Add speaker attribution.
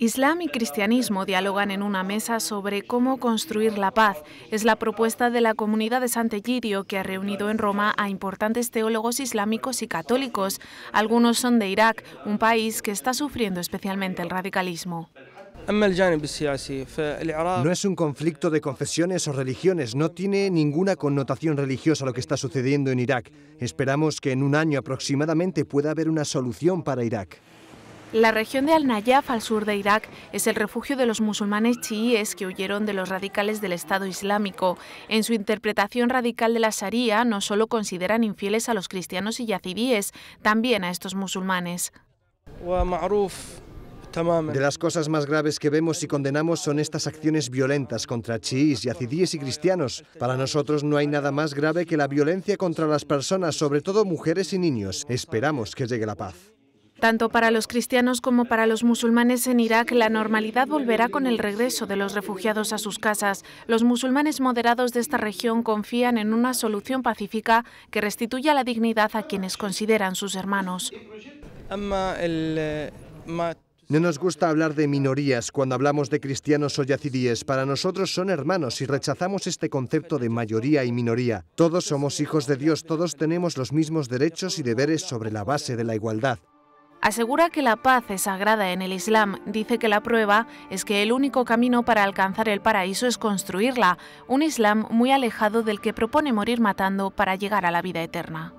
Speaker 1: Islam y cristianismo dialogan en una mesa sobre cómo construir la paz. Es la propuesta de la comunidad de Sant'Egidio que ha reunido en Roma a importantes teólogos islámicos y católicos. Algunos son de Irak, un país que está sufriendo especialmente el radicalismo.
Speaker 2: No es un conflicto de confesiones o religiones, no tiene ninguna connotación religiosa lo que está sucediendo en Irak. Esperamos que en un año aproximadamente pueda haber una solución para Irak.
Speaker 1: La región de Al-Nayaf, al sur de Irak, es el refugio de los musulmanes chiíes que huyeron de los radicales del Estado Islámico. En su interpretación radical de la Sharia, no solo consideran infieles a los cristianos y yacidíes, también a estos musulmanes.
Speaker 2: De las cosas más graves que vemos y condenamos son estas acciones violentas contra chiíes, yacidíes y cristianos. Para nosotros no hay nada más grave que la violencia contra las personas, sobre todo mujeres y niños. Esperamos que llegue la paz.
Speaker 1: Tanto para los cristianos como para los musulmanes en Irak, la normalidad volverá con el regreso de los refugiados a sus casas. Los musulmanes moderados de esta región confían en una solución pacífica que restituya la dignidad a quienes consideran sus hermanos.
Speaker 2: Eh, no nos gusta hablar de minorías cuando hablamos de cristianos o yacidíes. Para nosotros son hermanos y rechazamos este concepto de mayoría y minoría. Todos somos hijos de Dios, todos tenemos los mismos derechos y deberes sobre la base de la igualdad.
Speaker 1: Asegura que la paz es sagrada en el Islam, dice que la prueba es que el único camino para alcanzar el paraíso es construirla, un Islam muy alejado del que propone morir matando para llegar a la vida eterna.